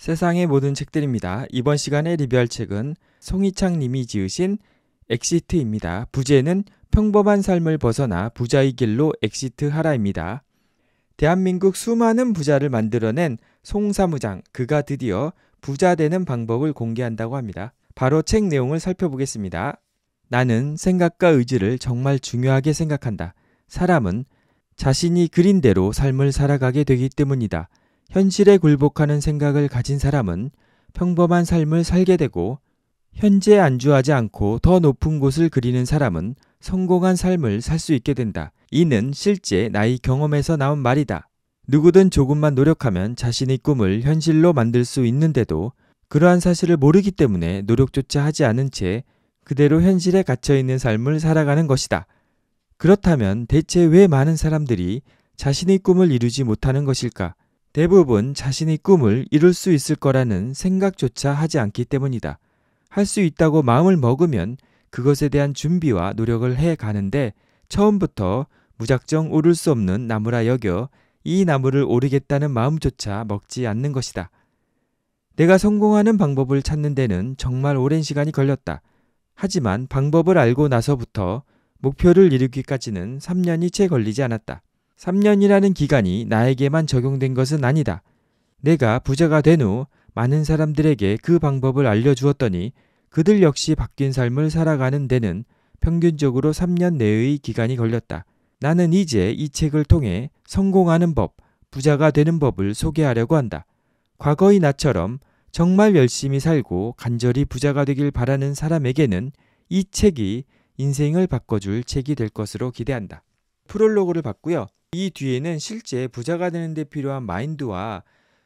세상의 모든 책들입니다. 이번 시간에 리뷰할 책은 송희창 님이 지으신 엑시트입니다. 부제는 평범한 삶을 벗어나 부자의 길로 엑시트하라입니다. 대한민국 수많은 부자를 만들어낸 송 사무장, 그가 드디어 부자 되는 방법을 공개한다고 합니다. 바로 책 내용을 살펴보겠습니다. 나는 생각과 의지를 정말 중요하게 생각한다. 사람은 자신이 그린 대로 삶을 살아가게 되기 때문이다. 현실에 굴복하는 생각을 가진 사람은 평범한 삶을 살게 되고 현재 안주하지 않고 더 높은 곳을 그리는 사람은 성공한 삶을 살 수 있게 된다. 이는 실제 나의 경험에서 나온 말이다. 누구든 조금만 노력하면 자신의 꿈을 현실로 만들 수 있는데도 그러한 사실을 모르기 때문에 노력조차 하지 않은 채 그대로 현실에 갇혀있는 삶을 살아가는 것이다. 그렇다면 대체 왜 많은 사람들이 자신의 꿈을 이루지 못하는 것일까? 대부분 자신의 꿈을 이룰 수 있을 거라는 생각조차 하지 않기 때문이다. 할 수 있다고 마음을 먹으면 그것에 대한 준비와 노력을 해 가는데 처음부터 무작정 오를 수 없는 나무라 여겨 이 나무를 오르겠다는 마음조차 먹지 않는 것이다. 내가 성공하는 방법을 찾는 데는 정말 오랜 시간이 걸렸다. 하지만 방법을 알고 나서부터 목표를 이루기까지는 3년이 채 걸리지 않았다. 3년이라는 기간이 나에게만 적용된 것은 아니다. 내가 부자가 된 후 많은 사람들에게 그 방법을 알려주었더니 그들 역시 바뀐 삶을 살아가는 데는 평균적으로 3년 내의 기간이 걸렸다. 나는 이제 이 책을 통해 성공하는 법, 부자가 되는 법을 소개하려고 한다. 과거의 나처럼 정말 열심히 살고 간절히 부자가 되길 바라는 사람에게는 이 책이 인생을 바꿔줄 책이 될 것으로 기대한다. 프롤로그를 봤고요. 이 뒤에는 실제 부자가 되는 데 필요한 마인드와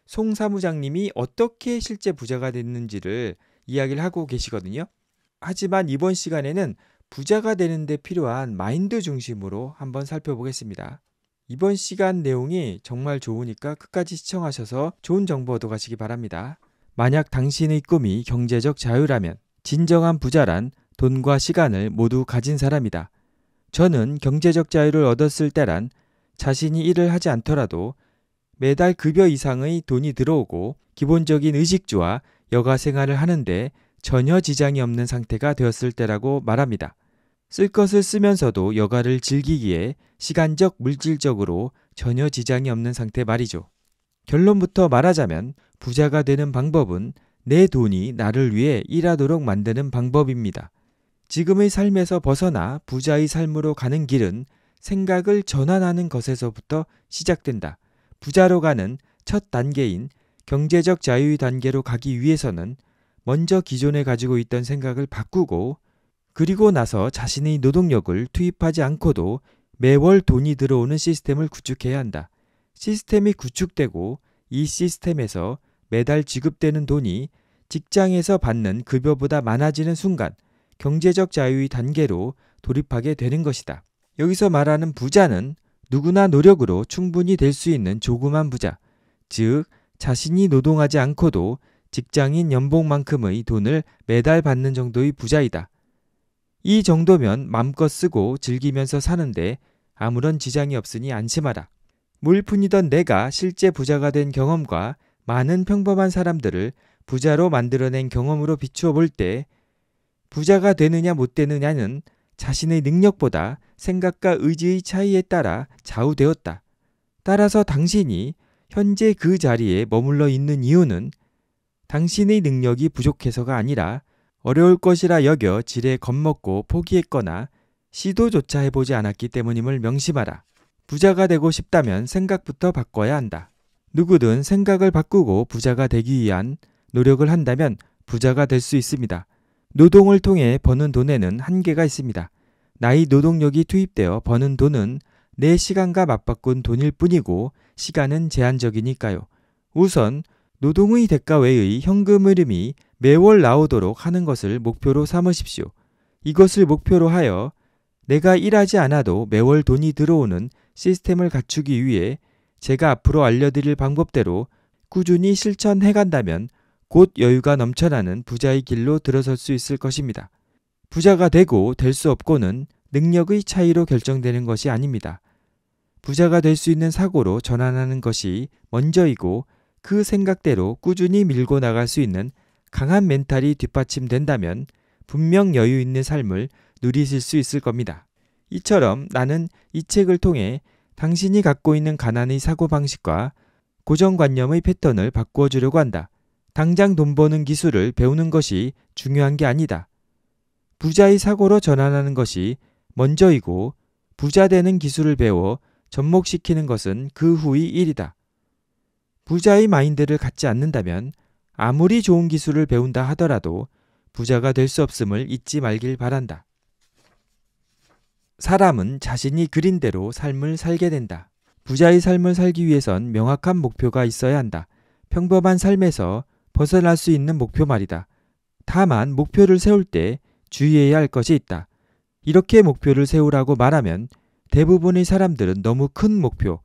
송 사무장님이 어떻게 실제 부자가 됐는지를 이야기를 하고 계시거든요. 하지만 이번 시간에는 부자가 되는 데 필요한 마인드 중심으로 한번 살펴보겠습니다. 이번 시간 내용이 정말 좋으니까 끝까지 시청하셔서 좋은 정보 얻어가시기 바랍니다. 만약 당신의 꿈이 경제적 자유라면 진정한 부자란 돈과 시간을 모두 가진 사람이다. 저는 경제적 자유를 얻었을 때란 자신이 일을 하지 않더라도 매달 급여 이상의 돈이 들어오고 기본적인 의식주와 여가 생활을 하는데 전혀 지장이 없는 상태가 되었을 때라고 말합니다. 쓸 것을 쓰면서도 여가를 즐기기에 시간적, 물질적으로 전혀 지장이 없는 상태 말이죠. 결론부터 말하자면 부자가 되는 방법은 내 돈이 나를 위해 일하도록 만드는 방법입니다. 지금의 삶에서 벗어나 부자의 삶으로 가는 길은 생각을 전환하는 것에서부터 시작된다. 부자로 가는 첫 단계인 경제적 자유의 단계로 가기 위해서는 먼저 기존에 가지고 있던 생각을 바꾸고 그리고 나서 자신의 노동력을 투입하지 않고도 매월 돈이 들어오는 시스템을 구축해야 한다. 시스템이 구축되고 이 시스템에서 매달 지급되는 돈이 직장에서 받는 급여보다 많아지는 순간 경제적 자유의 단계로 돌입하게 되는 것이다. 여기서 말하는 부자는 누구나 노력으로 충분히 될 수 있는 조그만 부자, 즉 자신이 노동하지 않고도 직장인 연봉만큼의 돈을 매달 받는 정도의 부자이다. 이 정도면 맘껏 쓰고 즐기면서 사는데 아무런 지장이 없으니 안심하라. 물푼이던 내가 실제 부자가 된 경험과 많은 평범한 사람들을 부자로 만들어낸 경험으로 비추어 볼때 부자가 되느냐 못 되느냐는 자신의 능력보다 생각과 의지의 차이에 따라 좌우되었다. 따라서 당신이 현재 그 자리에 머물러 있는 이유는 당신의 능력이 부족해서가 아니라 어려울 것이라 여겨 지레 겁먹고 포기했거나 시도조차 해보지 않았기 때문임을 명심하라. 부자가 되고 싶다면 생각부터 바꿔야 한다. 누구든 생각을 바꾸고 부자가 되기 위한 노력을 한다면 부자가 될 수 있습니다. 노동을 통해 버는 돈에는 한계가 있습니다. 나이 노동력이 투입되어 버는 돈은 내 시간과 맞바꾼 돈일 뿐이고 시간은 제한적이니까요. 우선 노동의 대가 외의 현금 흐름이 매월 나오도록 하는 것을 목표로 삼으십시오. 이것을 목표로 하여 내가 일하지 않아도 매월 돈이 들어오는 시스템을 갖추기 위해 제가 앞으로 알려드릴 방법대로 꾸준히 실천해 간다면 곧 여유가 넘쳐나는 부자의 길로 들어설 수 있을 것입니다. 부자가 되고 될 수 없고는 능력의 차이로 결정되는 것이 아닙니다. 부자가 될 수 있는 사고로 전환하는 것이 먼저이고 그 생각대로 꾸준히 밀고 나갈 수 있는 강한 멘탈이 뒷받침된다면 분명 여유 있는 삶을 누리실 수 있을 겁니다. 이처럼 나는 이 책을 통해 당신이 갖고 있는 가난의 사고방식과 고정관념의 패턴을 바꾸어 주려고 한다. 당장 돈 버는 기술을 배우는 것이 중요한 게 아니다. 부자의 사고로 전환하는 것이 먼저이고 부자 되는 기술을 배워 접목시키는 것은 그 후의 일이다. 부자의 마인드를 갖지 않는다면 아무리 좋은 기술을 배운다 하더라도 부자가 될 수 없음을 잊지 말길 바란다. 사람은 자신이 그린 대로 삶을 살게 된다. 부자의 삶을 살기 위해선 명확한 목표가 있어야 한다. 평범한 삶에서 벗어날 수 있는 목표 말이다. 다만 목표를 세울 때 주의해야 할 것이 있다. 이렇게 목표를 세우라고 말하면 대부분의 사람들은 너무 큰 목표,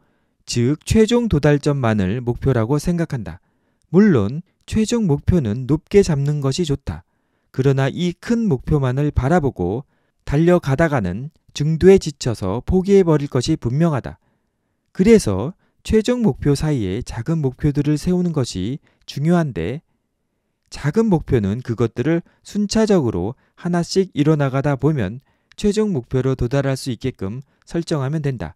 즉 최종 도달점만을 목표라고 생각한다. 물론 최종 목표는 높게 잡는 것이 좋다. 그러나 이 큰 목표만을 바라보고 달려가다가는 중도에 지쳐서 포기해버릴 것이 분명하다. 그래서 최종 목표 사이에 작은 목표들을 세우는 것이 중요한데 작은 목표는 그것들을 순차적으로 하나씩 이뤄나가다 보면 최종 목표로 도달할 수 있게끔 설정하면 된다.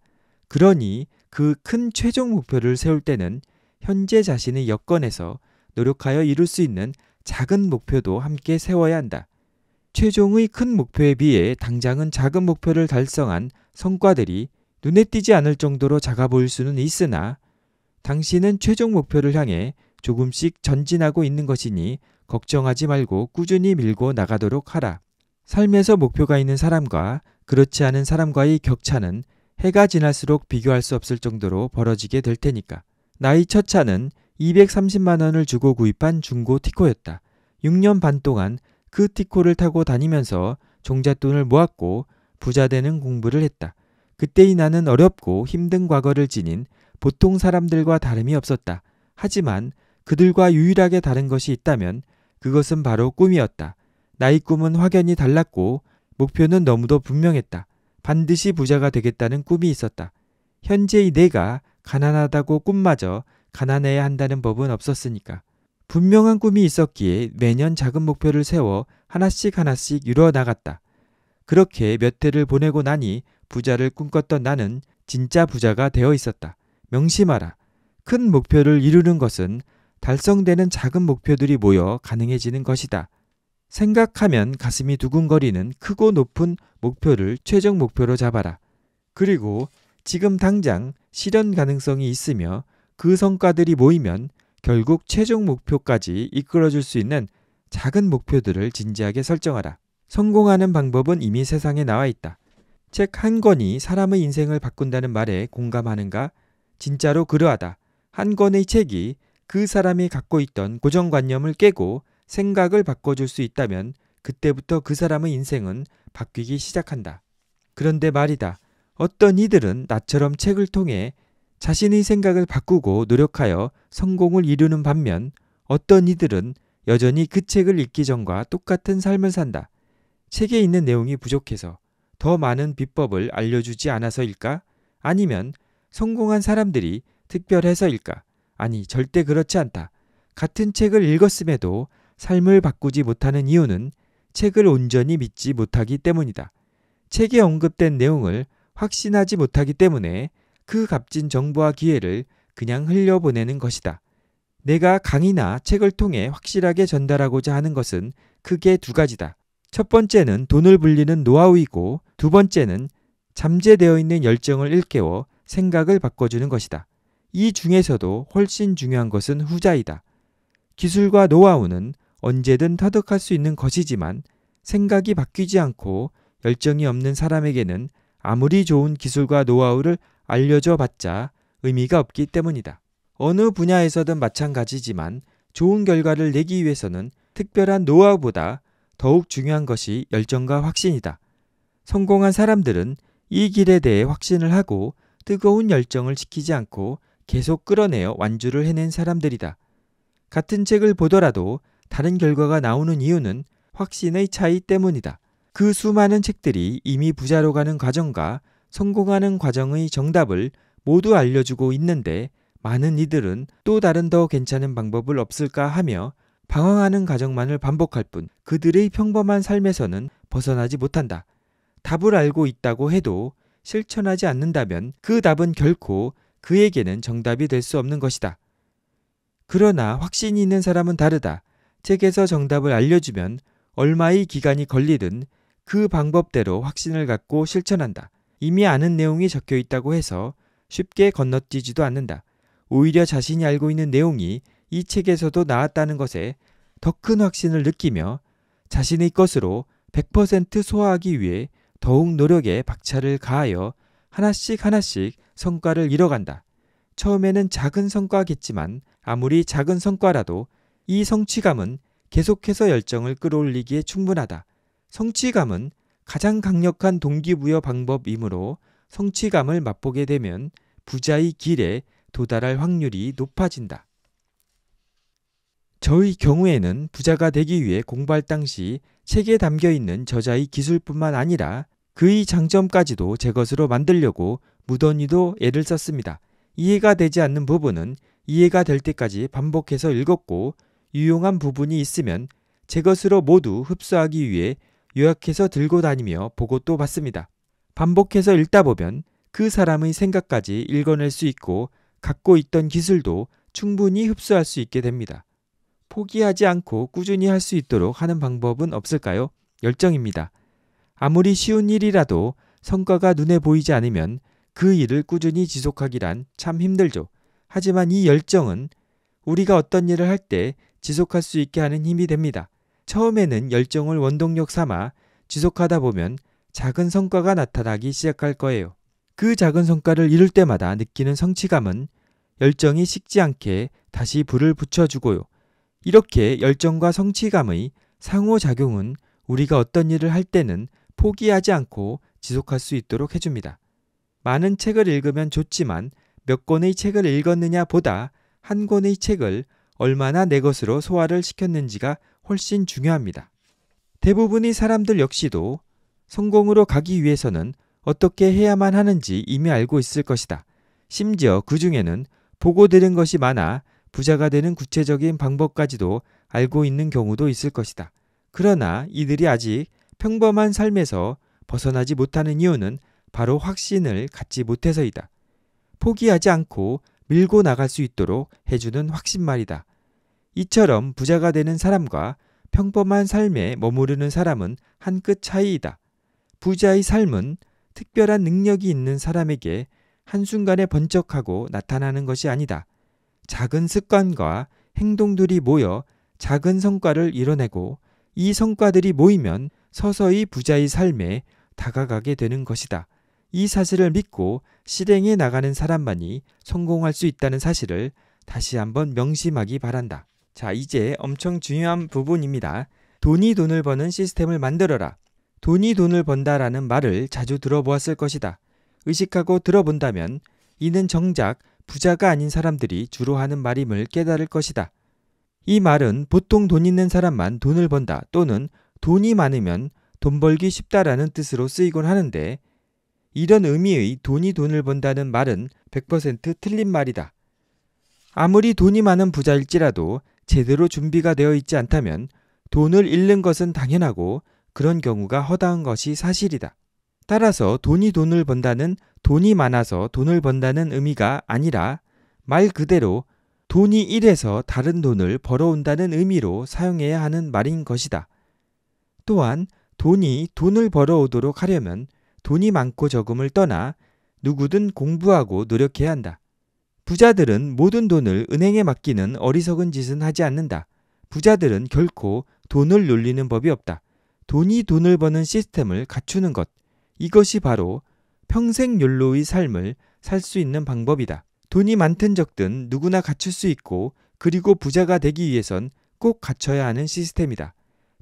그러니 그 큰 최종 목표를 세울 때는 현재 자신의 여건에서 노력하여 이룰 수 있는 작은 목표도 함께 세워야 한다. 최종의 큰 목표에 비해 당장은 작은 목표를 달성한 성과들이 눈에 띄지 않을 정도로 작아 보일 수는 있으나 당신은 최종 목표를 향해 조금씩 전진하고 있는 것이니 걱정하지 말고 꾸준히 밀고 나가도록 하라. 삶에서 목표가 있는 사람과 그렇지 않은 사람과의 격차는 해가 지날수록 비교할 수 없을 정도로 벌어지게 될 테니까. 나이첫 차는 230만원을 주고 구입한 중고 티코였다. 6년 반 동안 그 티코를 타고 다니면서 종잣돈을 모았고 부자되는 공부를 했다. 그때의 나는 어렵고 힘든 과거를 지닌 보통 사람들과 다름이 없었다. 하지만 그들과 유일하게 다른 것이 있다면 그것은 바로 꿈이었다. 나의 꿈은 확연히 달랐고 목표는 너무도 분명했다. 반드시 부자가 되겠다는 꿈이 있었다. 현재의 내가 가난하다고 꿈마저 가난해야 한다는 법은 없었으니까. 분명한 꿈이 있었기에 매년 작은 목표를 세워 하나씩 하나씩 이루어 나갔다. 그렇게 몇 해를 보내고 나니 부자를 꿈꿨던 나는 진짜 부자가 되어 있었다. 명심하라. 큰 목표를 이루는 것은 달성되는 작은 목표들이 모여 가능해지는 것이다. 생각하면 가슴이 두근거리는 크고 높은 목표를 최종 목표로 잡아라. 그리고 지금 당장 실현 가능성이 있으며 그 성과들이 모이면 결국 최종 목표까지 이끌어줄 수 있는 작은 목표들을 진지하게 설정하라. 성공하는 방법은 이미 세상에 나와 있다. 책 한 권이 사람의 인생을 바꾼다는 말에 공감하는가? 진짜로 그러하다. 한 권의 책이 그 사람이 갖고 있던 고정관념을 깨고 생각을 바꿔줄 수 있다면 그때부터 그 사람의 인생은 바뀌기 시작한다. 그런데 말이다. 어떤 이들은 나처럼 책을 통해 자신의 생각을 바꾸고 노력하여 성공을 이루는 반면 어떤 이들은 여전히 그 책을 읽기 전과 똑같은 삶을 산다. 책에 있는 내용이 부족해서 더 많은 비법을 알려주지 않아서일까? 아니면 성공한 사람들이 특별해서일까? 아니, 절대 그렇지 않다. 같은 책을 읽었음에도 삶을 바꾸지 못하는 이유는 책을 온전히 믿지 못하기 때문이다. 책에 언급된 내용을 확신하지 못하기 때문에 그 값진 정보와 기회를 그냥 흘려보내는 것이다. 내가 강의나 책을 통해 확실하게 전달하고자 하는 것은 크게 두 가지다. 첫 번째는 돈을 불리는 노하우이고 두 번째는 잠재되어 있는 열정을 일깨워 생각을 바꿔주는 것이다. 이 중에서도 훨씬 중요한 것은 후자이다. 기술과 노하우는 언제든 터득할 수 있는 것이지만 생각이 바뀌지 않고 열정이 없는 사람에게는 아무리 좋은 기술과 노하우를 알려줘 봤자 의미가 없기 때문이다. 어느 분야에서든 마찬가지지만 좋은 결과를 내기 위해서는 특별한 노하우보다 더욱 중요한 것이 열정과 확신이다. 성공한 사람들은 이 길에 대해 확신을 하고 뜨거운 열정을 지키지 않고 계속 끌어내어 완주를 해낸 사람들이다. 같은 책을 보더라도 다른 결과가 나오는 이유는 확신의 차이 때문이다. 그 수많은 책들이 이미 부자로 가는 과정과 성공하는 과정의 정답을 모두 알려주고 있는데 많은 이들은 또 다른 더 괜찮은 방법을 없을까 하며 방황하는 가정만을 반복할 뿐 그들의 평범한 삶에서는 벗어나지 못한다. 답을 알고 있다고 해도 실천하지 않는다면 그 답은 결코 그에게는 정답이 될 수 없는 것이다. 그러나 확신이 있는 사람은 다르다. 책에서 정답을 알려주면 얼마의 기간이 걸리든 그 방법대로 확신을 갖고 실천한다. 이미 아는 내용이 적혀 있다고 해서 쉽게 건너뛰지도 않는다. 오히려 자신이 알고 있는 내용이 이 책에서도 나왔다는 것에 더 큰 확신을 느끼며 자신의 것으로 100% 소화하기 위해 더욱 노력에 박차를 가하여 하나씩 하나씩 성과를 이뤄간다. 처음에는 작은 성과겠지만 아무리 작은 성과라도 이 성취감은 계속해서 열정을 끌어올리기에 충분하다. 성취감은 가장 강력한 동기부여 방법이므로 성취감을 맛보게 되면 부자의 길에 도달할 확률이 높아진다. 저의 경우에는 부자가 되기 위해 공부할 당시 책에 담겨 있는 저자의 기술뿐만 아니라 그의 장점까지도 제 것으로 만들려고 무던히도 애를 썼습니다. 이해가 되지 않는 부분은 이해가 될 때까지 반복해서 읽었고 유용한 부분이 있으면 제 것으로 모두 흡수하기 위해 요약해서 들고 다니며 보고 또 봤습니다. 반복해서 읽다 보면 그 사람의 생각까지 읽어낼 수 있고 갖고 있던 기술도 충분히 흡수할 수 있게 됩니다. 포기하지 않고 꾸준히 할 수 있도록 하는 방법은 없을까요? 열정입니다. 아무리 쉬운 일이라도 성과가 눈에 보이지 않으면 그 일을 꾸준히 지속하기란 참 힘들죠. 하지만 이 열정은 우리가 어떤 일을 할 때 지속할 수 있게 하는 힘이 됩니다. 처음에는 열정을 원동력 삼아 지속하다 보면 작은 성과가 나타나기 시작할 거예요. 그 작은 성과를 이룰 때마다 느끼는 성취감은 열정이 식지 않게 다시 불을 붙여주고요. 이렇게 열정과 성취감의 상호작용은 우리가 어떤 일을 할 때는 포기하지 않고 지속할 수 있도록 해줍니다. 많은 책을 읽으면 좋지만 몇 권의 책을 읽었느냐 보다 한 권의 책을 얼마나 내 것으로 소화를 시켰는지가 훨씬 중요합니다. 대부분의 사람들 역시도 성공으로 가기 위해서는 어떻게 해야만 하는지 이미 알고 있을 것이다. 심지어 그 중에는 보고 들은 것이 많아 부자가 되는 구체적인 방법까지도 알고 있는 경우도 있을 것이다. 그러나 이들이 아직 평범한 삶에서 벗어나지 못하는 이유는 바로 확신을 갖지 못해서이다. 포기하지 않고 밀고 나갈 수 있도록 해주는 확신 말이다. 이처럼 부자가 되는 사람과 평범한 삶에 머무르는 사람은 한 끗 차이이다. 부자의 삶은 특별한 능력이 있는 사람에게 한순간에 번쩍하고 나타나는 것이 아니다. 작은 습관과 행동들이 모여 작은 성과를 이뤄내고 이 성과들이 모이면 서서히 부자의 삶에 다가가게 되는 것이다. 이 사실을 믿고 실행해 나가는 사람만이 성공할 수 있다는 사실을 다시 한번 명심하기 바란다. 자, 이제 엄청 중요한 부분입니다. 돈이 돈을 버는 시스템을 만들어라. 돈이 돈을 번다라는 말을 자주 들어보았을 것이다. 의식하고 들어본다면 이는 정작 부자가 아닌 사람들이 주로 하는 말임을 깨달을 것이다. 이 말은 보통 돈 있는 사람만 돈을 번다 또는 돈이 많으면 돈 벌기 쉽다라는 뜻으로 쓰이곤 하는데 이런 의미의 돈이 돈을 번다는 말은 100% 틀린 말이다. 아무리 돈이 많은 부자일지라도 제대로 준비가 되어 있지 않다면 돈을 잃는 것은 당연하고 그런 경우가 허다한 것이 사실이다. 따라서 돈이 돈을 번다는 돈이 많아서 돈을 번다는 의미가 아니라 말 그대로 돈이 일해서 다른 돈을 벌어온다는 의미로 사용해야 하는 말인 것이다. 또한 돈이 돈을 벌어오도록 하려면 돈이 많고 적음을 떠나 누구든 공부하고 노력해야 한다. 부자들은 모든 돈을 은행에 맡기는 어리석은 짓은 하지 않는다. 부자들은 결코 돈을 놀리는 법이 없다. 돈이 돈을 버는 시스템을 갖추는 것, 이것이 바로 평생 연로의 삶을 살 수 있는 방법이다. 돈이 많든 적든 누구나 갖출 수 있고 그리고 부자가 되기 위해선 꼭 갖춰야 하는 시스템이다.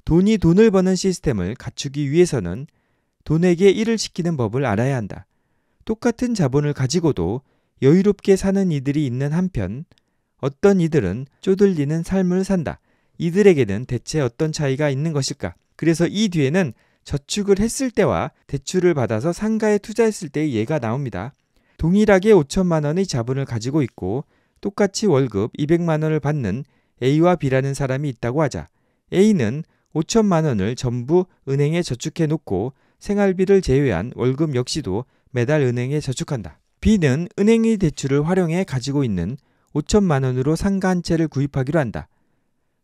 돈이 돈을 버는 시스템을 갖추기 위해서는 돈에게 일을 시키는 법을 알아야 한다. 똑같은 자본을 가지고도 여유롭게 사는 이들이 있는 한편 어떤 이들은 쪼들리는 삶을 산다. 이들에게는 대체 어떤 차이가 있는 것일까? 그래서 이 뒤에는 저축을 했을 때와 대출을 받아서 상가에 투자했을 때의 예가 나옵니다. 동일하게 5천만 원의 자본을 가지고 있고 똑같이 월급 200만 원을 받는 A와 B라는 사람이 있다고 하자 A는 5천만 원을 전부 은행에 저축해 놓고 생활비를 제외한 월급 역시도 매달 은행에 저축한다. B는 은행의 대출을 활용해 가지고 있는 5천만 원으로 상가 한 채를 구입하기로 한다.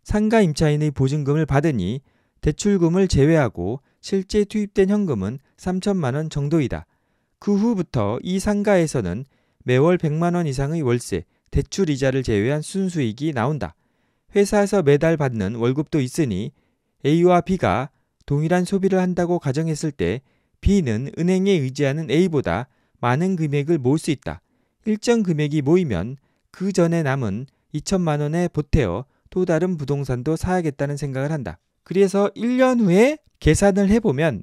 상가 임차인의 보증금을 받으니 대출금을 제외하고 실제 투입된 현금은 3천만 원 정도이다. 그 후부터 이 상가에서는 매월 100만 원 이상의 월세, 대출 이자를 제외한 순수익이 나온다. 회사에서 매달 받는 월급도 있으니 A와 B가 동일한 소비를 한다고 가정했을 때 B는 은행에 의지하는 A보다 많은 금액을 모을 수 있다. 일정 금액이 모이면 그 전에 남은 2천만 원에 보태어 또 다른 부동산도 사야겠다는 생각을 한다. 그래서 1년 후에 계산을 해보면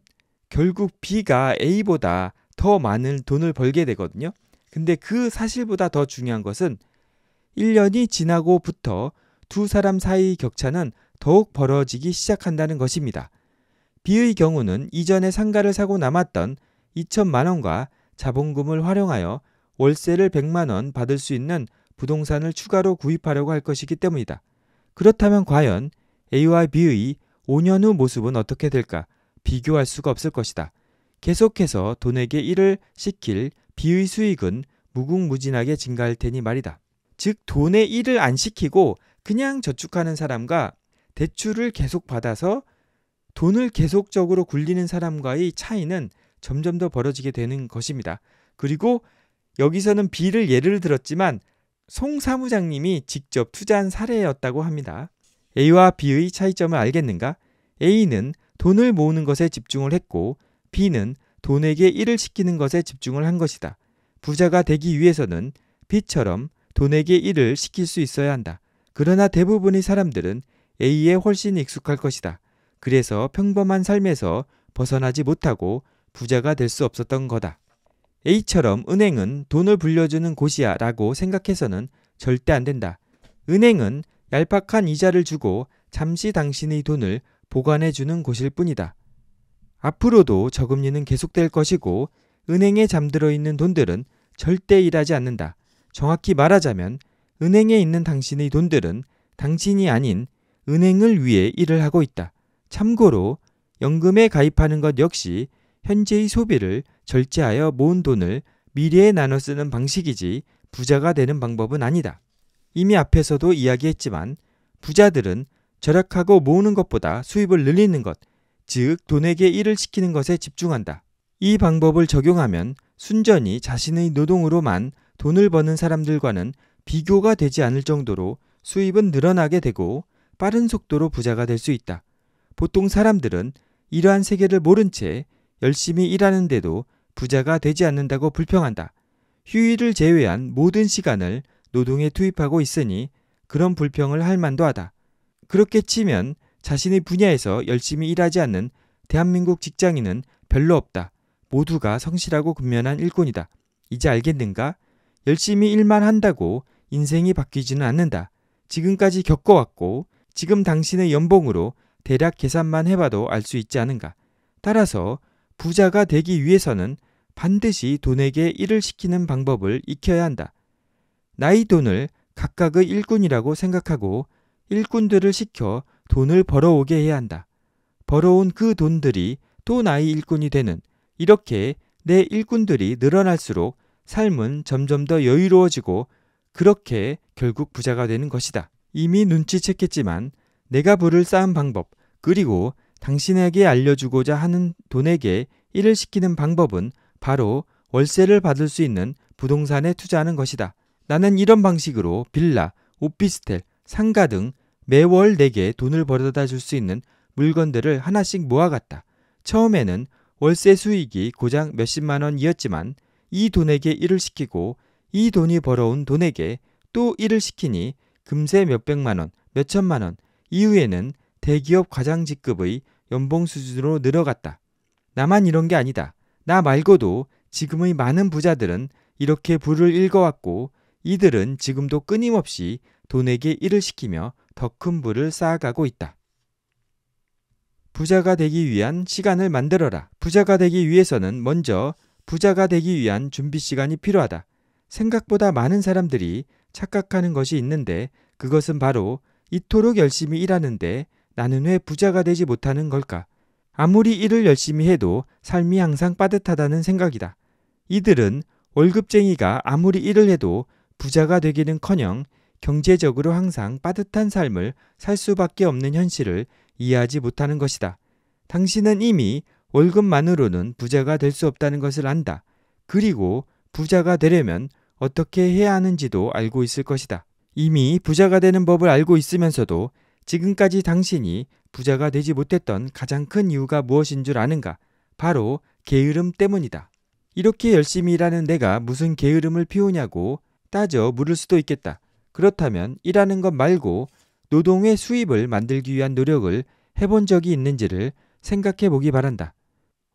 결국 B가 A보다 더 많은 돈을 벌게 되거든요. 근데 그 사실보다 더 중요한 것은 1년이 지나고부터 두 사람 사이의 격차는 더욱 벌어지기 시작한다는 것입니다. B의 경우는 이전에 상가를 사고 남았던 2천만 원과 자본금을 활용하여 월세를 100만 원 받을 수 있는 부동산을 추가로 구입하려고 할 것이기 때문이다. 그렇다면 과연 A와 B의 5년 후 모습은 어떻게 될까 비교할 수가 없을 것이다. 계속해서 돈에게 일을 시킬 비의 수익은 무궁무진하게 증가할 테니 말이다. 즉 돈에 일을 안 시키고 그냥 저축하는 사람과 대출을 계속 받아서 돈을 계속적으로 굴리는 사람과의 차이는 점점 더 벌어지게 되는 것입니다. 그리고 여기서는 비를 예를 들었지만 송 사무장님이 직접 투자한 사례였다고 합니다. A와 B의 차이점을 알겠는가? A는 돈을 모으는 것에 집중을 했고 B는 돈에게 일을 시키는 것에 집중을 한 것이다. 부자가 되기 위해서는 B처럼 돈에게 일을 시킬 수 있어야 한다. 그러나 대부분의 사람들은 A에 훨씬 익숙할 것이다. 그래서 평범한 삶에서 벗어나지 못하고 부자가 될 수 없었던 거다. A처럼 은행은 돈을 불려주는 곳이야 라고 생각해서는 절대 안 된다. 은행은 얄팍한 이자를 주고 잠시 당신의 돈을 보관해 주는 곳일 뿐이다. 앞으로도 저금리는 계속될 것이고 은행에 잠들어 있는 돈들은 절대 일하지 않는다. 정확히 말하자면 은행에 있는 당신의 돈들은 당신이 아닌 은행을 위해 일을 하고 있다. 참고로 연금에 가입하는 것 역시 현재의 소비를 절제하여 모은 돈을 미래에 나눠 쓰는 방식이지 부자가 되는 방법은 아니다. 이미 앞에서도 이야기했지만 부자들은 절약하고 모으는 것보다 수입을 늘리는 것, 즉 돈에게 일을 시키는 것에 집중한다. 이 방법을 적용하면 순전히 자신의 노동으로만 돈을 버는 사람들과는 비교가 되지 않을 정도로 수입은 늘어나게 되고 빠른 속도로 부자가 될 수 있다. 보통 사람들은 이러한 세계를 모른 채 열심히 일하는데도 부자가 되지 않는다고 불평한다. 휴일을 제외한 모든 시간을 노동에 투입하고 있으니 그런 불평을 할 만도 하다. 그렇게 치면 자신의 분야에서 열심히 일하지 않는 대한민국 직장인은 별로 없다. 모두가 성실하고 근면한 일꾼이다. 이제 알겠는가? 열심히 일만 한다고 인생이 바뀌지는 않는다. 지금까지 겪어왔고 지금 당신의 연봉으로 대략 계산만 해봐도 알 수 있지 않은가. 따라서 부자가 되기 위해서는 반드시 돈에게 일을 시키는 방법을 익혀야 한다. 나이돈을 각각의 일꾼이라고 생각하고 일꾼들을 시켜 돈을 벌어오게 해야 한다. 벌어온 그 돈들이 또 나이 일꾼이 되는 이렇게 내 일꾼들이 늘어날수록 삶은 점점 더 여유로워지고 그렇게 결국 부자가 되는 것이다. 이미 눈치챘겠지만 내가 부를 쌓은 방법 그리고 당신에게 알려주고자 하는 돈에게 일을 시키는 방법은 바로 월세를 받을 수 있는 부동산에 투자하는 것이다. 나는 이런 방식으로 빌라, 오피스텔, 상가 등 매월 내게 네 돈을 벌어다 줄 수 있는 물건들을 하나씩 모아갔다. 처음에는 월세 수익이 고작 몇십만 원이었지만 이 돈에게 일을 시키고 이 돈이 벌어온 돈에게 또 일을 시키니 금세 몇백만 원, 몇천만 원, 이후에는 대기업 과장 직급의 연봉 수준으로 늘어갔다. 나만 이런 게 아니다. 나 말고도 지금의 많은 부자들은 이렇게 불을 읽어왔고 이들은 지금도 끊임없이 돈에게 일을 시키며 더 큰 부를 쌓아가고 있다. 부자가 되기 위한 시간을 만들어라. 부자가 되기 위해서는 먼저 부자가 되기 위한 준비 시간이 필요하다. 생각보다 많은 사람들이 착각하는 것이 있는데 그것은 바로 이토록 열심히 일하는데 나는 왜 부자가 되지 못하는 걸까? 아무리 일을 열심히 해도 삶이 항상 빠듯하다는 생각이다. 이들은 월급쟁이가 아무리 일을 해도 부자가 되기는커녕 경제적으로 항상 빠듯한 삶을 살 수밖에 없는 현실을 이해하지 못하는 것이다. 당신은 이미 월급만으로는 부자가 될 수 없다는 것을 안다. 그리고 부자가 되려면 어떻게 해야 하는지도 알고 있을 것이다. 이미 부자가 되는 법을 알고 있으면서도 지금까지 당신이 부자가 되지 못했던 가장 큰 이유가 무엇인 줄 아는가? 바로 게으름 때문이다. 이렇게 열심히 일하는 내가 무슨 게으름을 피우냐고 따져 물을 수도 있겠다. 그렇다면 일하는 것 말고 노동의 수입을 만들기 위한 노력을 해본 적이 있는지를 생각해 보기 바란다.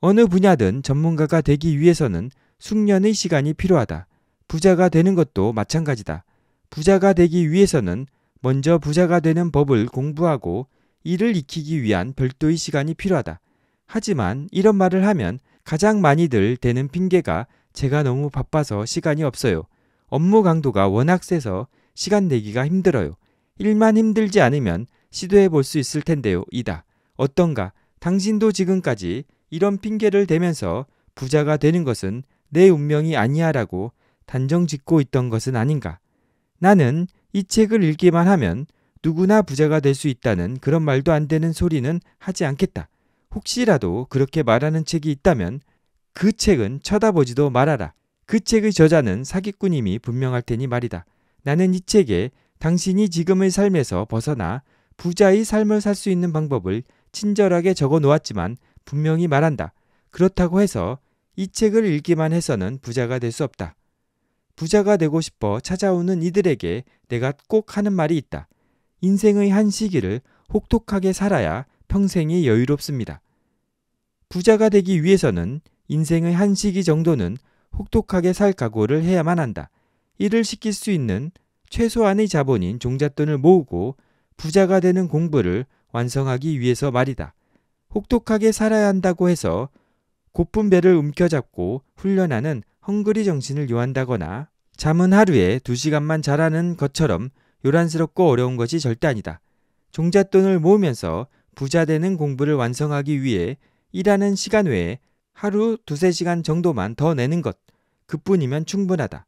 어느 분야든 전문가가 되기 위해서는 숙련의 시간이 필요하다. 부자가 되는 것도 마찬가지다. 부자가 되기 위해서는 먼저 부자가 되는 법을 공부하고 이를 익히기 위한 별도의 시간이 필요하다. 하지만 이런 말을 하면 가장 많이들 되는 핑계가 제가 너무 바빠서 시간이 없어요. 업무 강도가 워낙 세서 시간 내기가 힘들어요. 일만 힘들지 않으면 시도해 볼 수 있을 텐데요. 이다. 어떤가? 당신도 지금까지 이런 핑계를 대면서 부자가 되는 것은 내 운명이 아니야라고 단정 짓고 있던 것은 아닌가? 나는 이 책을 읽기만 하면 누구나 부자가 될 수 있다는 그런 말도 안 되는 소리는 하지 않겠다. 혹시라도 그렇게 말하는 책이 있다면 그 책은 쳐다보지도 말아라. 그 책의 저자는 사기꾼임이 분명할 테니 말이다. 나는 이 책에 당신이 지금의 삶에서 벗어나 부자의 삶을 살 수 있는 방법을 친절하게 적어 놓았지만 분명히 말한다. 그렇다고 해서 이 책을 읽기만 해서는 부자가 될 수 없다. 부자가 되고 싶어 찾아오는 이들에게 내가 꼭 하는 말이 있다. 인생의 한 시기를 혹독하게 살아야 평생이 여유롭습니다. 부자가 되기 위해서는 인생의 한 시기 정도는 혹독하게 살 각오를 해야만 한다. 이를 시킬 수 있는 최소한의 자본인 종잣돈을 모으고 부자가 되는 공부를 완성하기 위해서 말이다. 혹독하게 살아야 한다고 해서 고픈 배를 움켜잡고 훈련하는 헝그리 정신을 요한다거나 잠은 하루에 두시간만 자라는 것처럼 요란스럽고 어려운 것이 절대 아니다. 종잣돈을 모으면서 부자 되는 공부를 완성하기 위해 일하는 시간 외에 하루 두세 시간 정도만 더 내는 것. 그뿐이면 충분하다.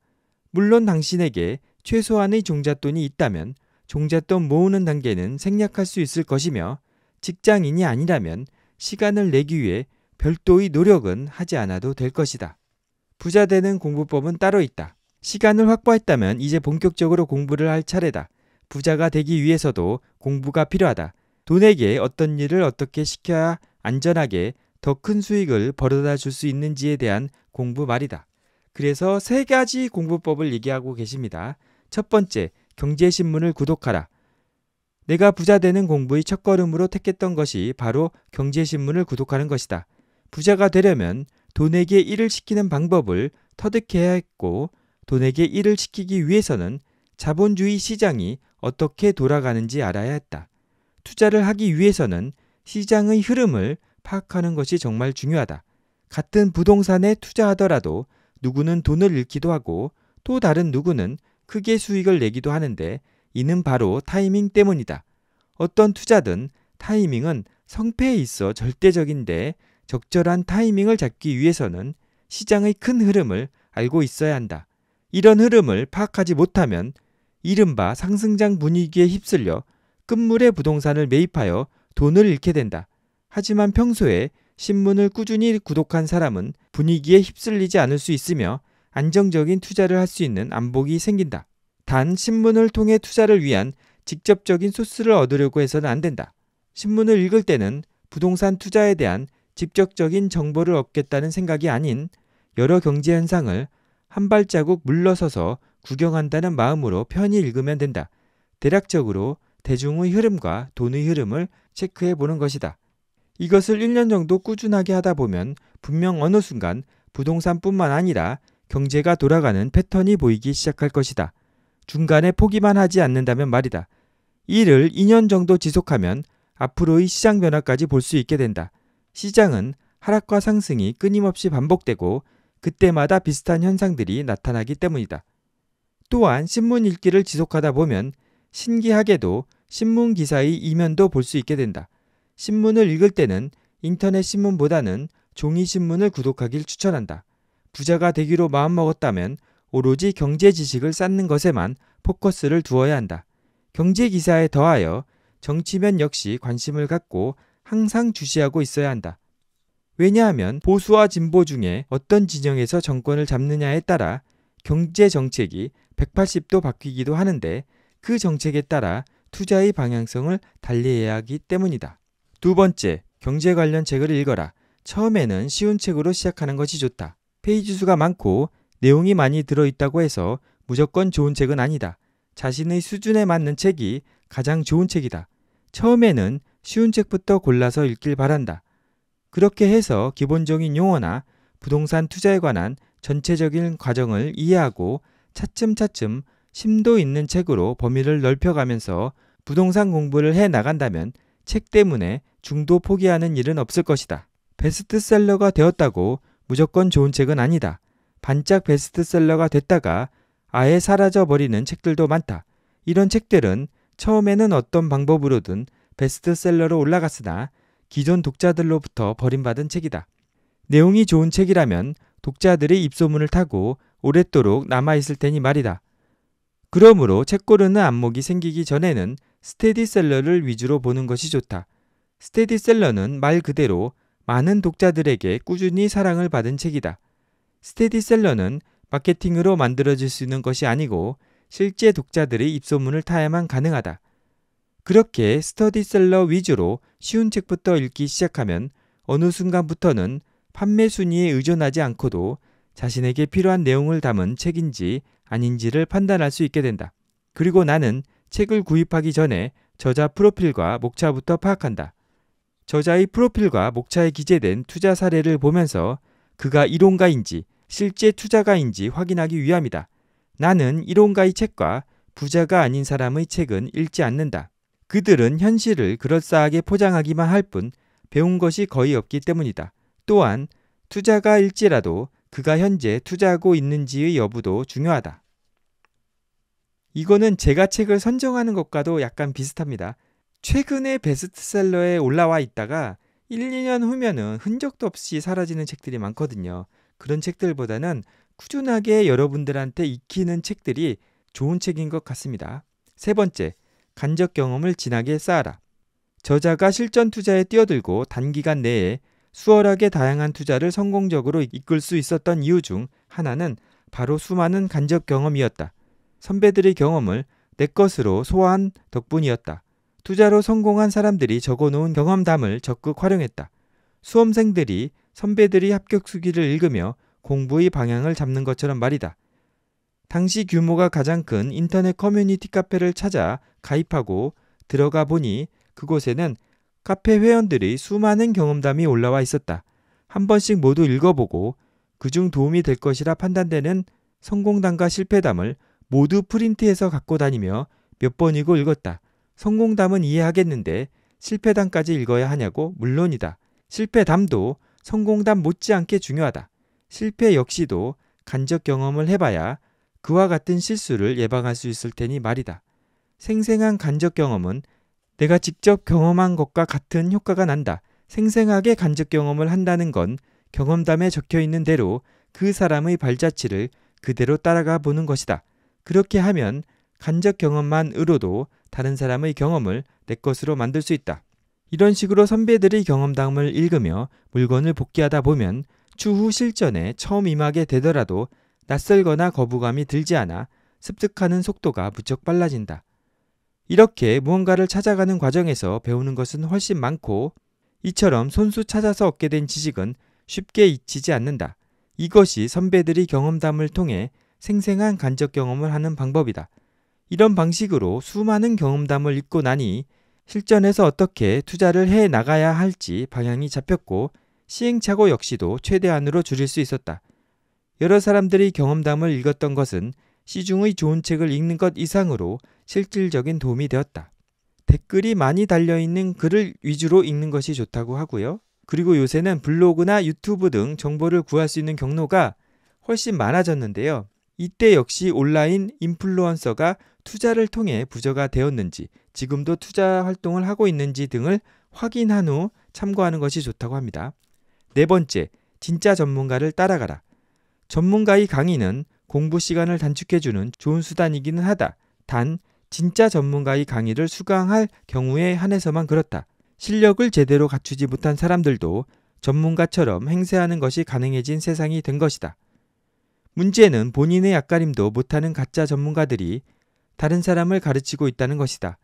물론 당신에게 최소한의 종잣돈이 있다면 종잣돈 모으는 단계는 생략할 수 있을 것이며 직장인이 아니라면 시간을 내기 위해 별도의 노력은 하지 않아도 될 것이다. 부자 되는 공부법은 따로 있다. 시간을 확보했다면 이제 본격적으로 공부를 할 차례다. 부자가 되기 위해서도 공부가 필요하다. 돈에게 어떤 일을 어떻게 시켜야 안전하게 더큰 수익을 벌어다 줄 수 있는지에 대한 공부 말이다. 그래서 세 가지 공부법을 얘기하고 계십니다. 첫 번째, 경제신문을 구독하라. 내가 부자 되는 공부의 첫걸음으로 택했던 것이 바로 경제신문을 구독하는 것이다. 부자가 되려면 돈에게 일을 시키는 방법을 터득해야 했고 돈에게 일을 시키기 위해서는 자본주의 시장이 어떻게 돌아가는지 알아야 했다. 투자를 하기 위해서는 시장의 흐름을 파악하는 것이 정말 중요하다. 같은 부동산에 투자하더라도 누구는 돈을 잃기도 하고 또 다른 누구는 크게 수익을 내기도 하는데 이는 바로 타이밍 때문이다. 어떤 투자든 타이밍은 성패에 있어 절대적인데 적절한 타이밍을 잡기 위해서는 시장의 큰 흐름을 알고 있어야 한다. 이런 흐름을 파악하지 못하면 이른바 상승장 분위기에 휩쓸려 끝물의 부동산을 매입하여 돈을 잃게 된다. 하지만 평소에 신문을 꾸준히 구독한 사람은 분위기에 휩쓸리지 않을 수 있으며 안정적인 투자를 할 수 있는 안목이 생긴다. 단 신문을 통해 투자를 위한 직접적인 소스를 얻으려고 해서는 안 된다. 신문을 읽을 때는 부동산 투자에 대한 직접적인 정보를 얻겠다는 생각이 아닌 여러 경제 현상을 한 발자국 물러서서 구경한다는 마음으로 편히 읽으면 된다. 대략적으로 대중의 흐름과 돈의 흐름을 체크해 보는 것이다. 이것을 1년 정도 꾸준하게 하다 보면 분명 어느 순간 부동산뿐만 아니라 경제가 돌아가는 패턴이 보이기 시작할 것이다. 중간에 포기만 하지 않는다면 말이다. 이를 2년 정도 지속하면 앞으로의 시장 변화까지 볼 수 있게 된다. 시장은 하락과 상승이 끊임없이 반복되고 그때마다 비슷한 현상들이 나타나기 때문이다. 또한 신문 읽기를 지속하다 보면 신기하게도 신문 기사의 이면도 볼 수 있게 된다. 신문을 읽을 때는 인터넷 신문보다는 종이 신문을 구독하길 추천한다. 부자가 되기로 마음먹었다면 오로지 경제 지식을 쌓는 것에만 포커스를 두어야 한다. 경제 기사에 더하여 정치면 역시 관심을 갖고 항상 주시하고 있어야 한다. 왜냐하면 보수와 진보 중에 어떤 진영에서 정권을 잡느냐에 따라 경제 정책이 180도 바뀌기도 하는데 그 정책에 따라 투자의 방향성을 달리해야 하기 때문이다. 두 번째, 경제 관련 책을 읽어라. 처음에는 쉬운 책으로 시작하는 것이 좋다. 페이지 수가 많고 내용이 많이 들어있다고 해서 무조건 좋은 책은 아니다. 자신의 수준에 맞는 책이 가장 좋은 책이다. 처음에는 쉬운 책부터 골라서 읽길 바란다. 그렇게 해서 기본적인 용어나 부동산 투자에 관한 전체적인 과정을 이해하고 차츰차츰 심도 있는 책으로 범위를 넓혀가면서 부동산 공부를 해 나간다면 책 때문에 중도 포기하는 일은 없을 것이다. 베스트셀러가 되었다고 무조건 좋은 책은 아니다. 반짝 베스트셀러가 됐다가 아예 사라져 버리는 책들도 많다. 이런 책들은 처음에는 어떤 방법으로든 베스트셀러로 올라갔으나 기존 독자들로부터 버림받은 책이다. 내용이 좋은 책이라면 독자들의 입소문을 타고 오랫도록 남아있을 테니 말이다. 그러므로 책 고르는 안목이 생기기 전에는 스테디셀러를 위주로 보는 것이 좋다. 스테디셀러는 말 그대로 많은 독자들에게 꾸준히 사랑을 받은 책이다. 스테디셀러는 마케팅으로 만들어질 수 있는 것이 아니고 실제 독자들의 입소문을 타야만 가능하다. 그렇게 스터디셀러 위주로 쉬운 책부터 읽기 시작하면 어느 순간부터는 판매 순위에 의존하지 않고도 자신에게 필요한 내용을 담은 책인지 아닌지를 판단할 수 있게 된다. 그리고 나는 책을 구입하기 전에 저자 프로필과 목차부터 파악한다. 저자의 프로필과 목차에 기재된 투자 사례를 보면서 그가 이론가인지 실제 투자가인지 확인하기 위함이다. 나는 이론가의 책과 부자가 아닌 사람의 책은 읽지 않는다. 그들은 현실을 그럴싸하게 포장하기만 할 뿐 배운 것이 거의 없기 때문이다. 또한 투자가일지라도 그가 현재 투자하고 있는지의 여부도 중요하다. 이거는 제가 책을 선정하는 것과도 약간 비슷합니다. 최근에 베스트셀러에 올라와 있다가 1, 2년 후면은 흔적도 없이 사라지는 책들이 많거든요. 그런 책들보다는 꾸준하게 여러분들한테 익히는 책들이 좋은 책인 것 같습니다. 세 번째, 간접 경험을 진하게 쌓아라. 저자가 실전 투자에 뛰어들고 단기간 내에 수월하게 다양한 투자를 성공적으로 이끌 수 있었던 이유 중 하나는 바로 수많은 간접 경험이었다. 선배들의 경험을 내 것으로 소화한 덕분이었다. 투자로 성공한 사람들이 적어놓은 경험담을 적극 활용했다. 수험생들이 선배들이 합격 수기를 읽으며 공부의 방향을 잡는 것처럼 말이다. 당시 규모가 가장 큰 인터넷 커뮤니티 카페를 찾아 가입하고 들어가 보니 그곳에는 카페 회원들의 수많은 경험담이 올라와 있었다. 한 번씩 모두 읽어보고 그중 도움이 될 것이라 판단되는 성공담과 실패담을 모두 프린트해서 갖고 다니며 몇 번이고 읽었다. 성공담은 이해하겠는데 실패담까지 읽어야 하냐고 물론이다. 실패담도 성공담 못지않게 중요하다. 실패 역시도 간접 경험을 해봐야 그와 같은 실수를 예방할 수 있을 테니 말이다. 생생한 간접 경험은 내가 직접 경험한 것과 같은 효과가 난다. 생생하게 간접 경험을 한다는 건 경험담에 적혀 있는 대로 그 사람의 발자취를 그대로 따라가 보는 것이다. 그렇게 하면 간접 경험만으로도 다른 사람의 경험을 내 것으로 만들 수 있다. 이런 식으로 선배들의 경험담을 읽으며 물건을 복귀하다 보면 추후 실전에 처음 임하게 되더라도 낯설거나 거부감이 들지 않아 습득하는 속도가 무척 빨라진다. 이렇게 무언가를 찾아가는 과정에서 배우는 것은 훨씬 많고 이처럼 손수 찾아서 얻게 된 지식은 쉽게 잊히지 않는다. 이것이 선배들이 경험담을 통해 생생한 간접 경험을 하는 방법이다. 이런 방식으로 수많은 경험담을 읽고 나니 실전에서 어떻게 투자를 해 나가야 할지 방향이 잡혔고 시행착오 역시도 최대한으로 줄일 수 있었다. 여러 사람들이 경험담을 읽었던 것은 시중의 좋은 책을 읽는 것 이상으로 실질적인 도움이 되었다. 댓글이 많이 달려있는 글을 위주로 읽는 것이 좋다고 하고요. 그리고 요새는 블로그나 유튜브 등 정보를 구할 수 있는 경로가 훨씬 많아졌는데요. 이때 역시 온라인 인플루언서가 투자를 통해 부자가 되었는지 지금도 투자 활동을 하고 있는지 등을 확인한 후 참고하는 것이 좋다고 합니다. 네 번째, 진짜 전문가를 따라가라. 전문가의 강의는 공부 시간을 단축해주는 좋은 수단이기는 하다. 단, 진짜 전문가의 강의를 수강할 경우에 한해서만 그렇다. 실력을 제대로 갖추지 못한 사람들도 전문가처럼 행세하는 것이 가능해진 세상이 된 것이다. 문제는 본인의 약가림도 못하는 가짜 전문가들이 다른 사람을 가르치고 있다는 것이다.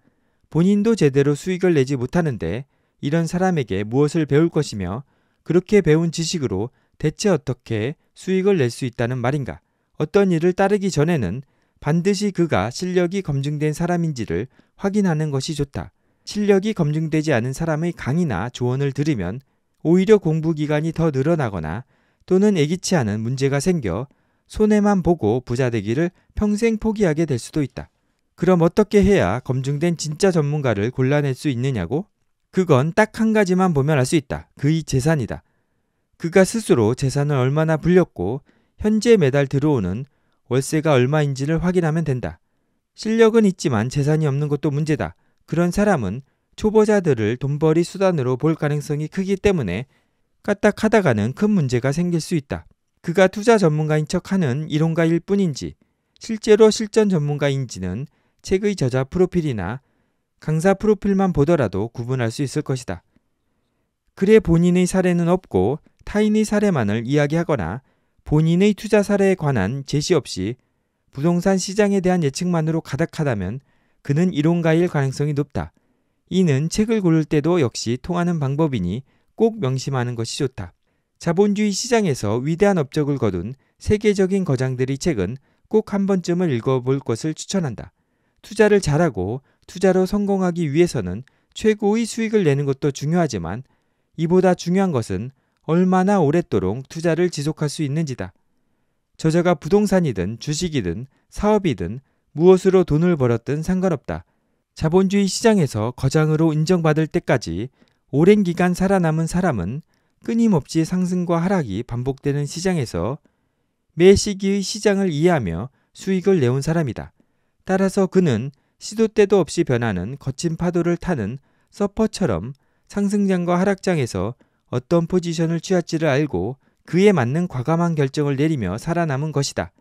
본인도 제대로 수익을 내지 못하는데 이런 사람에게 무엇을 배울 것이며 그렇게 배운 지식으로 대체 어떻게 수익을 낼 수 있다는 말인가? 어떤 일을 따르기 전에는 반드시 그가 실력이 검증된 사람인지를 확인하는 것이 좋다. 실력이 검증되지 않은 사람의 강의나 조언을 들으면 오히려 공부 기간이 더 늘어나거나 또는 애기치 않은 문제가 생겨 손해만 보고 부자 되기를 평생 포기하게 될 수도 있다. 그럼 어떻게 해야 검증된 진짜 전문가를 골라낼 수 있느냐고? 그건 딱 한 가지만 보면 알 수 있다. 그의 재산이다. 그가 스스로 재산을 얼마나 불렸고 현재 매달 들어오는 월세가 얼마인지를 확인하면 된다. 실력은 있지만 재산이 없는 것도 문제다. 그런 사람은 초보자들을 돈벌이 수단으로 볼 가능성이 크기 때문에 까딱하다가는 큰 문제가 생길 수 있다. 그가 투자 전문가인 척 하는 이론가일 뿐인지 실제로 실전 전문가인지는 책의 저자 프로필이나 강사 프로필만 보더라도 구분할 수 있을 것이다. 글에 본인의 사례는 없고 타인의 사례만을 이야기하거나 본인의 투자 사례에 관한 제시 없이 부동산 시장에 대한 예측만으로 가닥하다면 그는 이론가일 가능성이 높다. 이는 책을 고를 때도 역시 통하는 방법이니 꼭 명심하는 것이 좋다. 자본주의 시장에서 위대한 업적을 거둔 세계적인 거장들이 책은 꼭 한 번쯤은 읽어볼 것을 추천한다. 투자를 잘하고 투자로 성공하기 위해서는 최고의 수익을 내는 것도 중요하지만 이보다 중요한 것은 얼마나 오랫도록 투자를 지속할 수 있는지다. 저자가 부동산이든 주식이든 사업이든 무엇으로 돈을 벌었든 상관없다. 자본주의 시장에서 거장으로 인정받을 때까지 오랜 기간 살아남은 사람은 끊임없이 상승과 하락이 반복되는 시장에서 매 시기의 시장을 이해하며 수익을 내온 사람이다. 따라서 그는 시도 때도 없이 변하는 거친 파도를 타는 서퍼처럼 상승장과 하락장에서 어떤 포지션을 취할지를 알고 그에 맞는 과감한 결정을 내리며 살아남은 것이다.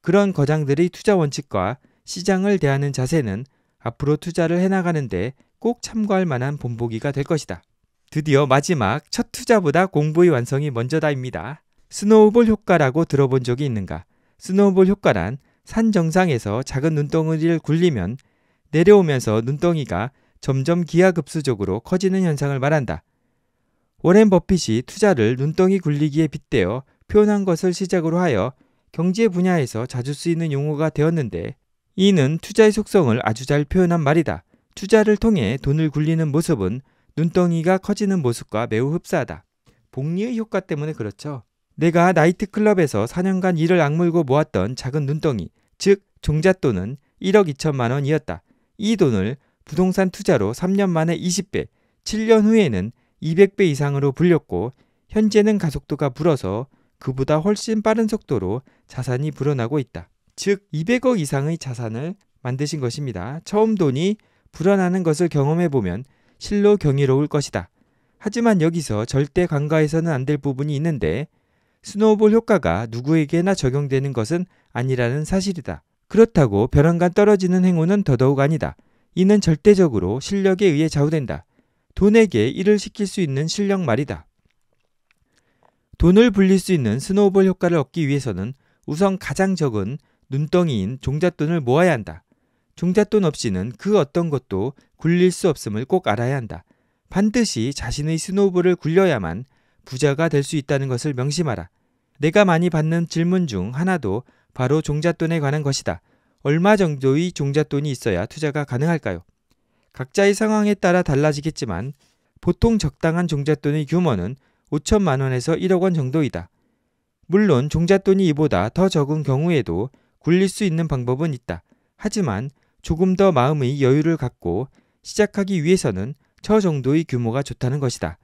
그런 거장들의 투자 원칙과 시장을 대하는 자세는 앞으로 투자를 해나가는데 꼭 참고할 만한 본보기가 될 것이다. 드디어 마지막 첫 투자보다 공부의 완성이 먼저다입니다. 스노우볼 효과라고 들어본 적이 있는가? 스노우볼 효과란 산 정상에서 작은 눈덩어리를 굴리면 내려오면서 눈덩이가 점점 기하급수적으로 커지는 현상을 말한다. 워렌 버핏이 투자를 눈덩이 굴리기에 빗대어 표현한 것을 시작으로 하여 경제 분야에서 자주 쓰이는 용어가 되었는데 이는 투자의 속성을 아주 잘 표현한 말이다. 투자를 통해 돈을 굴리는 모습은 눈덩이가 커지는 모습과 매우 흡사하다. 복리의 효과 때문에 그렇죠. 내가 나이트클럽에서 4년간 이를 악물고 모았던 작은 눈덩이, 즉 종잣돈은 1억 2천만 원이었다. 이 돈을 부동산 투자로 3년 만에 20배, 7년 후에는 200배 이상으로 불렸고 현재는 가속도가 불어서 그보다 훨씬 빠른 속도로 자산이 불어나고 있다. 즉 200억 이상의 자산을 만드신 것입니다. 처음 돈이 불어나는 것을 경험해 보면 실로 경이로울 것이다. 하지만 여기서 절대 간과해서는 안 될 부분이 있는데 스노우볼 효과가 누구에게나 적용되는 것은 아니라는 사실이다. 그렇다고 벼랑간 떨어지는 행운은 더더욱 아니다. 이는 절대적으로 실력에 의해 좌우된다. 돈에게 일을 시킬 수 있는 실력 말이다. 돈을 불릴 수 있는 스노우볼 효과를 얻기 위해서는 우선 가장 적은 눈덩이인 종잣돈을 모아야 한다. 종잣돈 없이는 그 어떤 것도 굴릴 수 없음을 꼭 알아야 한다. 반드시 자신의 스노우볼을 굴려야만 부자가 될 수 있다는 것을 명심하라. 내가 많이 받는 질문 중 하나도 바로 종잣돈에 관한 것이다. 얼마 정도의 종잣돈이 있어야 투자가 가능할까요? 각자의 상황에 따라 달라지겠지만 보통 적당한 종잣돈의 규모는 5천만 원에서 1억 원 정도이다. 물론 종잣돈이 이보다 더 적은 경우에도 굴릴 수 있는 방법은 있다. 하지만 조금 더 마음의 여유를 갖고 시작하기 위해서는 저 정도의 규모가 좋다는 것이다.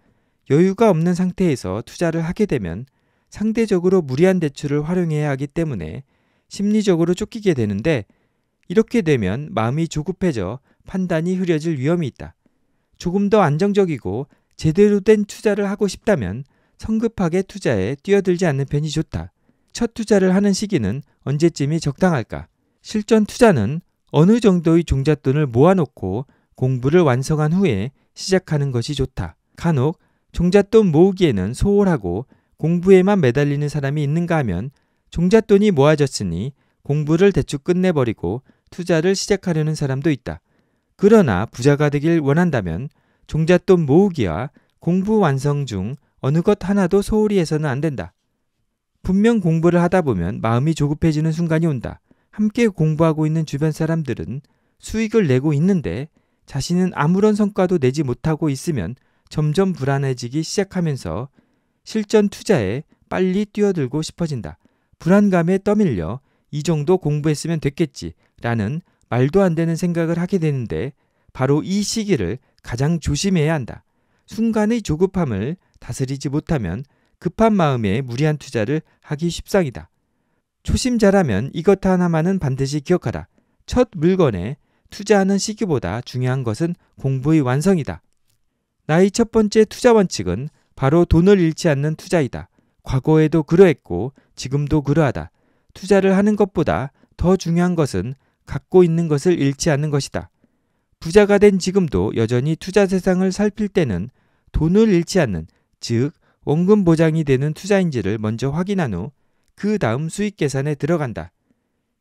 여유가 없는 상태에서 투자를 하게 되면 상대적으로 무리한 대출을 활용해야 하기 때문에 심리적으로 쫓기게 되는데 이렇게 되면 마음이 조급해져 판단이 흐려질 위험이 있다. 조금 더 안정적이고 제대로 된 투자를 하고 싶다면 성급하게 투자에 뛰어들지 않는 편이 좋다. 첫 투자를 하는 시기는 언제쯤이 적당할까? 실전 투자는 어느 정도의 종잣돈을 모아놓고 공부를 완성한 후에 시작하는 것이 좋다. 간혹 종잣돈 모으기에는 소홀하고 공부에만 매달리는 사람이 있는가 하면 종잣돈이 모아졌으니 공부를 대충 끝내버리고 투자를 시작하려는 사람도 있다. 그러나 부자가 되길 원한다면 종잣돈 모으기와 공부 완성 중 어느 것 하나도 소홀히 해서는 안 된다. 분명 공부를 하다 보면 마음이 조급해지는 순간이 온다. 함께 공부하고 있는 주변 사람들은 수익을 내고 있는데 자신은 아무런 성과도 내지 못하고 있으면 점점 불안해지기 시작하면서 실전 투자에 빨리 뛰어들고 싶어진다. 불안감에 떠밀려 이 정도 공부했으면 됐겠지 라는 말도 안 되는 생각을 하게 되는데 바로 이 시기를 가장 조심해야 한다. 순간의 조급함을 다스리지 못하면 급한 마음에 무리한 투자를 하기 쉽상이다. 초심자라면 이것 하나만은 반드시 기억하라. 첫 물건에 투자하는 시기보다 중요한 것은 공부의 완성이다. 나의 첫 번째 투자 원칙은 바로 돈을 잃지 않는 투자이다. 과거에도 그러했고 지금도 그러하다. 투자를 하는 것보다 더 중요한 것은 갖고 있는 것을 잃지 않는 것이다. 부자가 된 지금도 여전히 투자 세상을 살필 때는 돈을 잃지 않는, 즉, 원금 보장이 되는 투자인지를 먼저 확인한 후 그 다음 수익 계산에 들어간다.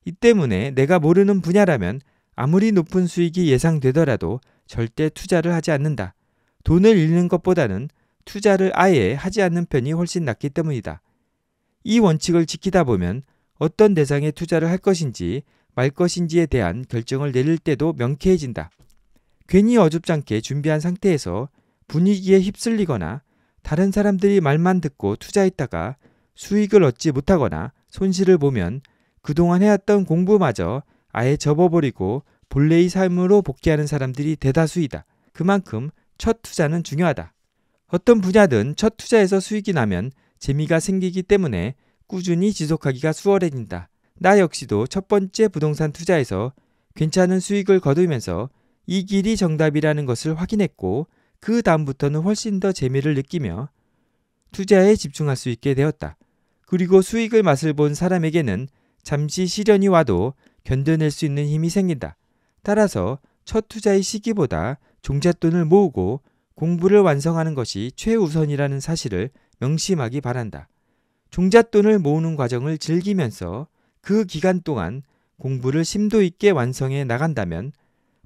이 때문에 내가 모르는 분야라면 아무리 높은 수익이 예상되더라도 절대 투자를 하지 않는다. 돈을 잃는 것보다는 투자를 아예 하지 않는 편이 훨씬 낫기 때문이다. 이 원칙을 지키다 보면 어떤 대상에 투자를 할 것인지 말 것인지에 대한 결정을 내릴 때도 명쾌해진다. 괜히 어줍잖게 준비한 상태에서 분위기에 휩쓸리거나 다른 사람들이 말만 듣고 투자했다가 수익을 얻지 못하거나 손실을 보면 그동안 해왔던 공부마저 아예 접어버리고 본래의 삶으로 복귀하는 사람들이 대다수이다. 그만큼 첫 투자는 중요하다. 어떤 분야든 첫 투자에서 수익이 나면 재미가 생기기 때문에 꾸준히 지속하기가 수월해진다. 나 역시도 첫 번째 부동산 투자에서 괜찮은 수익을 거두면서 이 길이 정답이라는 것을 확인했고 그 다음부터는 훨씬 더 재미를 느끼며 투자에 집중할 수 있게 되었다. 그리고 수익을 맛을 본 사람에게는 잠시 시련이 와도 견뎌낼 수 있는 힘이 생긴다. 따라서 첫 투자의 시기보다 종잣돈을 모으고 공부를 완성하는 것이 최우선이라는 사실을 명심하기 바란다. 종잣돈을 모으는 과정을 즐기면서 그 기간 동안 공부를 심도 있게 완성해 나간다면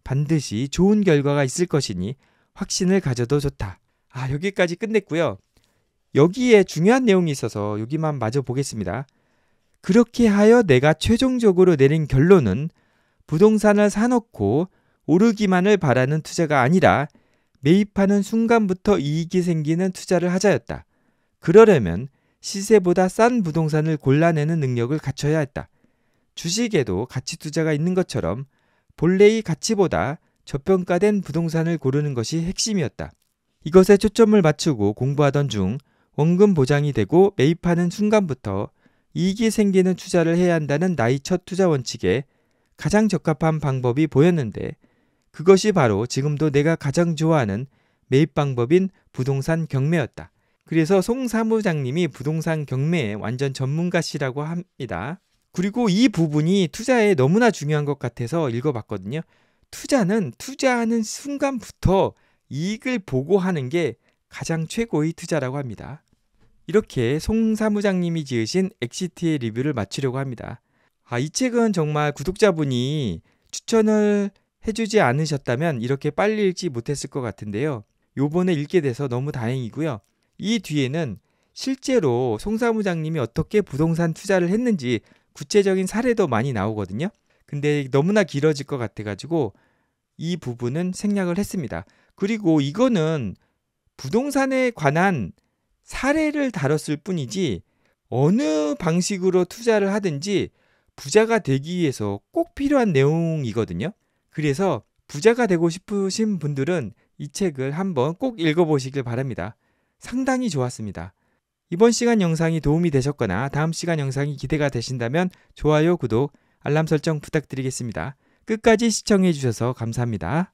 반드시 좋은 결과가 있을 것이니 확신을 가져도 좋다. 아, 여기까지 끝냈고요. 여기에 중요한 내용이 있어서 여기만 마저 보겠습니다. 그렇게 하여 내가 최종적으로 내린 결론은 부동산을 사놓고 오르기만을 바라는 투자가 아니라 매입하는 순간부터 이익이 생기는 투자를 하자였다. 그러려면 시세보다 싼 부동산을 골라내는 능력을 갖춰야 했다. 주식에도 가치 투자가 있는 것처럼 본래의 가치보다 저평가된 부동산을 고르는 것이 핵심이었다. 이것에 초점을 맞추고 공부하던 중 원금 보장이 되고 매입하는 순간부터 이익이 생기는 투자를 해야 한다는 나이 첫 투자 원칙에 가장 적합한 방법이 보였는데 그것이 바로 지금도 내가 가장 좋아하는 매입 방법인 부동산 경매였다. 그래서 송 사무장님이 부동산 경매에 완전 전문가시라고 합니다. 그리고 이 부분이 투자에 너무나 중요한 것 같아서 읽어봤거든요. 투자는 투자하는 순간부터 이익을 보고 하는 게 가장 최고의 투자라고 합니다. 이렇게 송 사무장님이 지으신 엑시트의 리뷰를 마치려고 합니다. 아, 이 책은 정말 구독자분이 추천을 해주지 않으셨다면 이렇게 빨리 읽지 못했을 것 같은데요. 요번에 읽게 돼서 너무 다행이고요. 이 뒤에는 실제로 송 사무장님이 어떻게 부동산 투자를 했는지 구체적인 사례도 많이 나오거든요. 근데 너무나 길어질 것 같아가지고 이 부분은 생략을 했습니다. 그리고 이거는 부동산에 관한 사례를 다뤘을 뿐이지 어느 방식으로 투자를 하든지 부자가 되기 위해서 꼭 필요한 내용이거든요. 그래서 부자가 되고 싶으신 분들은 이 책을 한번 꼭 읽어보시길 바랍니다. 상당히 좋았습니다. 이번 시간 영상이 도움이 되셨거나 다음 시간 영상이 기대가 되신다면 좋아요, 구독, 알람 설정 부탁드리겠습니다. 끝까지 시청해주셔서 감사합니다.